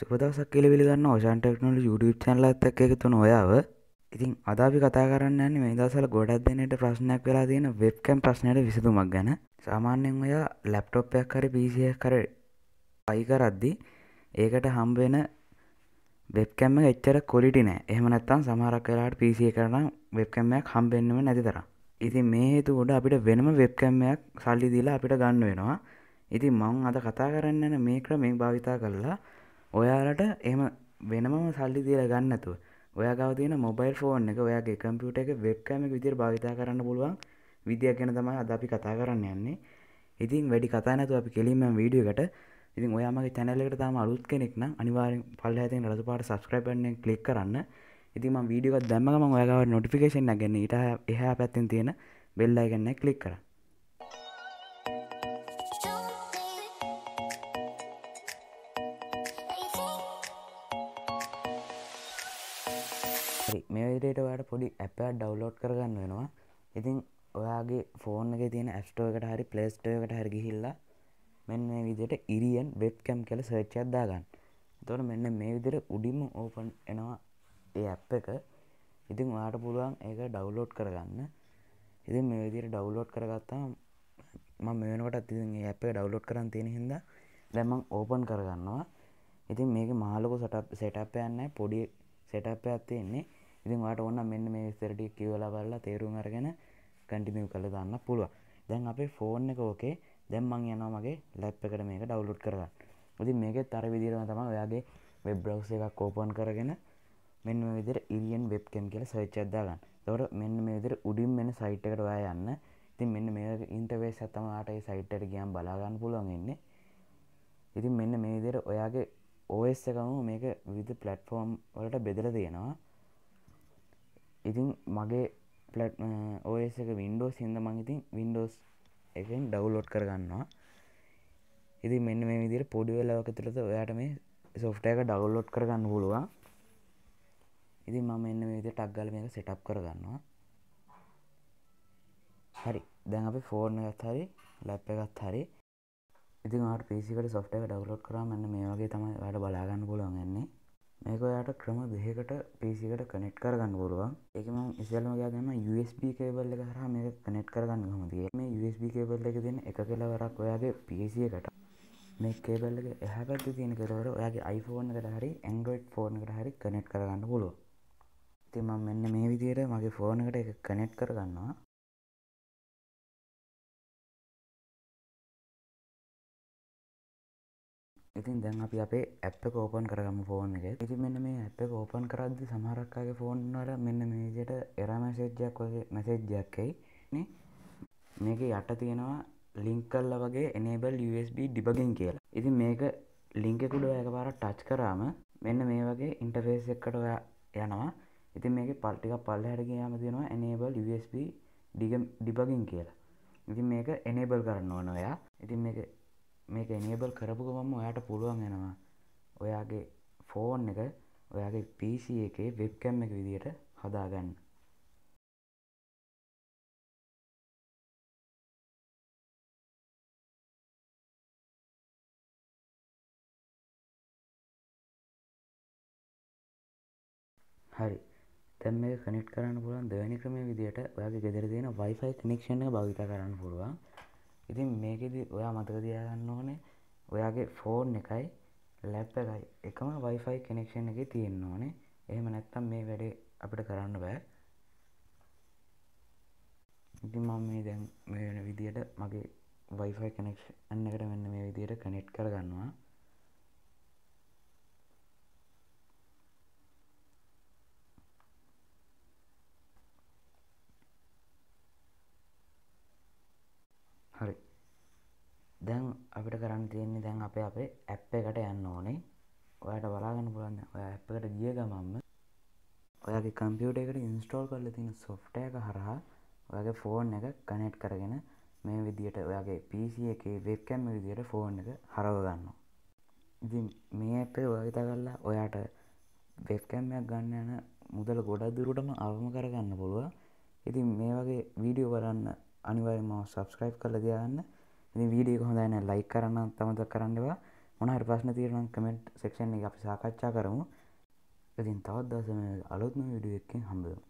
සුපදවසක් කෙලවෙලි ගන්න ocean ටෙක්නොල YouTube චැනල ඇත්තක් එකතුන ඔයාව ඉතින් අදාපි කතා කරන්න යන්නේ මේ දවසල ගොඩක් දෙනට ප්‍රශ්නයක් වෙලා තියෙන වෙබ්කම් ප්‍රශ්නයට විසඳුමක් ගැන සාමාන්‍යයෙන් ඔයා ලැප්ටොප් එකක් හරි PC එකක් හරි පයි කරද්දි ඒකට හම්බ වෙන වෙබ්කැම් එක එච්චර ක්වොලිටි නෑ එහෙම නැත්නම් සමහරක් වෙලාවට PC එකට නම් වෙබ්කැම් එකක් හම්බෙන්නෙම නැති තරම් ඉතින් මේ හේතුව උඩ අපිට වෙනම වෙබ්කැම් එකක් සල්ලි දීලා අපිට ගන්න වෙනවා ඉතින් මම අද කතා කරන්න යන මේ ක්‍රමයෙන් භාවිතා කරලා ඔයාලට එම වෙනම සල්ලි දීර ගන්නතුව ඔයාගව තියෙන මොබයිල් ෆෝන් එක ඔයාගේ කම්පියුට එක වෙබ්කෑම විදිර භාවිතා කරන්න පුළුවන් විදියක් ගැන තමයි අද අපි කතා කරන්න යන්නේ ඉතින් වැඩි කතානතු අපි කෙලින්ම වීඩියකට ඉතින් ඔයාමගේ චැනල්ලෙට තම අලුත් කෙනෙක්න අනිවාරෙන් පල්ල ඇතින් රතු පාට සස්ක්‍රපන්නේ කලික් කරන්න ඉතින් විඩියකත් දැම්මගම ඔයාගව නොටිකේෂන් ගැන්න ඉට එහ පැත්තෙන් තියෙන බෙල්ලා ගන්න කලික් කරන්න හරි මේ විදියට ඔයාට පොඩි ඇප් එකක් ඩවුන්ලෝඩ් කරගන්න වෙනවා ඉතින් ඔයාගේ ෆෝන් එකේ තියෙන ඇප් ස්ටෝර් එකට හරි ප්ලේ ස්ටෝර් එකට හරි ගිහිල්ලා මෙන්න මේ විදිහට ඉරියන් වෙබ් කැම් කියලා සර්ච් එකක් දාගන්න. එතකොට මෙන්න මේ විදිහට උඩින්ම ඕපන් වෙනවා ඒ ඇප් එක. ඉතින් ඔයාට පුළුවන් ඒක ඩවුන්ලෝඩ් කරගන්න. ඉතින් මේ විදිහට ඩවුන්ලෝඩ් කරගත්තාම මම මේ වෙනකොටත් ඉතින් මේ ඇප් එක ඩවුන්ලෝඩ් කරන් තියෙන හින්දා දැන් මම ඕපන් කරගන්නවා. ඉතින් මේකේ මහලොකු සෙටප් සෙටප් එකක් නැහැ පොඩි සෙටප් එකක් තියෙන්නේ. ඉතින් වාට ඔන්න මෙන්න මේ විස්තරටි කිවලා බලලා තේරුම් අරගෙන කටිනිව් කළ දාන්න පුළුව දැන් අපේ ෆෝන් එක ඕකේ දැම්මං යනවා මගේ ලැප් එකට මේක ඩවුලෝඩ් කරලා ඉතින් මේකෙත් අර විදිහටම තමයි ඔයාගේ වෙබ් බ්‍රවුසර් එකක් ඕපන් කරගෙන මෙන්න මේ විදිහට ඉලියන් වෙබ් කැම් කියලා සර්ච් එකක් දාගන්න. එතකොට මෙන්න මේ විදිහට උඩින් මෙන්න සයිට් එකට ඔයා යන්න. ඉතින් මෙන්න මේ ඉන්ටර්ෆේස් එක තමයි ඔයාට මේ සයිට් එකට ගියාම බලා ගන්න පුළුවන් වෙන්නේ. ඉතින් මෙන්න මේ විදිහට ඔයාගේ OS එකම මේක විවිධ ප්ලැට්ෆෝම් වලට බෙදලා තියෙනවා. ඉතින් මගේ පලට් ඕස එක වින්ඩෝස් හිද මං ඉතින් වින්ඩෝස් එකෙන් ඩවුලෝඩ් කරගන්නවා ඉති මෙන්න මේ විදිර පොඩි වෙලාවක තුළද ඔයාට මේ සොෆ්ට එක ඩවුලෝඩ් කරගන්න පුළුවන් ඉති මම එන්න විදි ටක්ගල මේක සෙටප් කරගන්නවා හරි දැන් අපි ෆෝර්න එකත් හරි ලැප් එකත් හරි ඉතින් ආට පිසිකට සොෆ්ට එක ඩවුලෝඩ් කරා මන්න මේ වගේ තමයි වැඩ බලාගන්න පුළුවන් එන්නේ මේක ඔයාට ක්‍රම දෙහකට පිසිකට කනෙට් කරගන්න පුළුවන් ඒකම ඉසල්ම ගෑම USB කේබල් එක හර මේ කනෙට් කරගන්න හමතිය මේ USB කේබල් එක දෙන එක කෙලවරක් ඔයාගේ පිසිකට මේ කේබල් එක එහැපැත් තියෙන කරවර ඔයාගේ iPhoneෆෝන් කට හරි ඇන්ඩරෝඩ් ෆෝන් එකට හරි කනෙට් කරගන්න පුළුව තිම මෙන්න මේ විදියට මගේ ෆෝනකට එක කනෙට් කරගන්නවා ඉතින් දැන් අපි අපේ ඇප් එක ඕපන් කරගම ෆෝන් එක ඉතින් මෙන්න මේ ඇප් එක ඕපන් කරද්දි සමහරක්කාගේ ෆෝන් වල මෙන්න මේ විදිහට එරා මැසේජ් එකක් වගේ මැසේජ් එකක් එයි නේ මේක යට තියෙනවා ලින්ක් කල්ල වගේ එනේබල් USB ඩිබගින් කියලා ඉතින් මේක ලිංකෙකුඩ ඇකපාර ටච් කරාම මෙන්න මේ වගේ ඉන්ටෆේස් එක්කට යනවා ඉතින් මේක පල්ටික පල්ල හැටගයාම තියෙනවා එනේබල් USB ඩිබගින් කියලා ඉතින් මේක එනේබල් කරන්න ඕන ඔයා ඉතින් මේක මේක එනේබල් කරපු ගමම ඔයාට පුළුවන් වෙනවා ඔයාගේ ෆෝන් එක ඔයාගේ පිසි එකේ වෙබ්කැම් එක විදියට හදාගන්න හරි තැම් මේ කනෙට් කරන්න පුළුවන් දෙවැනි ක්‍රමය විදියට ඔයාගේ ගෙදර තියෙන වයිෆයි කනෙක්ෂණ භාවිත කරන්න පුළුවන් ඉතින් මේකෙදි ඔයා මතක තියාගන්න ඕනේ ඔයාගේ ෆෝන් එකයි ලැප් එකයි එකම වයිෆයි කෙනෙක්ෂන් එක තියෙන්න ඕනේ එහෙම නැත්තම් මේ වැඩේ අපිට කරන්න බෑ ඉතින් මම මේ දැන් මේ වෙන විදියට මගේ වයිෆයි කනෙක්ෂන් එකට මෙන්න මේ විදියට කනෙක්ට් කරගන්නවා දැන් අපිට කරන්න තියෙන්නේ දැන් අපේ අපේ ඇප් එකට යන්න ඕනේ ඔයාට බලාගන්න පුළන්න ඔය ඇප් එකට ගිය ගමම්ම ඔයාගේ කම්පියුට එකට ඉන්ස්ටෝල් කරල තියෙන සොෆ්ටය එක හරහා ඔයාගේ ෆෝන් එක කනෙට් කරගෙන මේ විදියට ඔයාගේ පිසි එක වෙබ්කැම්ම විදියට ෆෝන් එක හරව ගන්න ඉති මේ අපේ ඔයතා කරලා ඔයාට වෙබ්කැම්මයක් ගන්න යන මුදල ගොඩක් දුරටම අවම කරගන්න පුළුව ඉතින් මේ වගේ වීඩියෝ බලන්න අනිවර්ම සබස්ක්‍රයිබ් කරලා දයාගන්න ඉතින් වීඩියෝ එක හොඳයි නේද ලයික් කරන්න තමත කරන්නවා මොන හරි ප්‍රශ්න තියෙනවා නම් කමෙන්ට් සෙක්ෂන් එකේ අපි සාකච්ඡා කරමු ඉතින් තවත් දවසක අලුත්ම වීඩියෝ එකකින් හම්බ වෙමු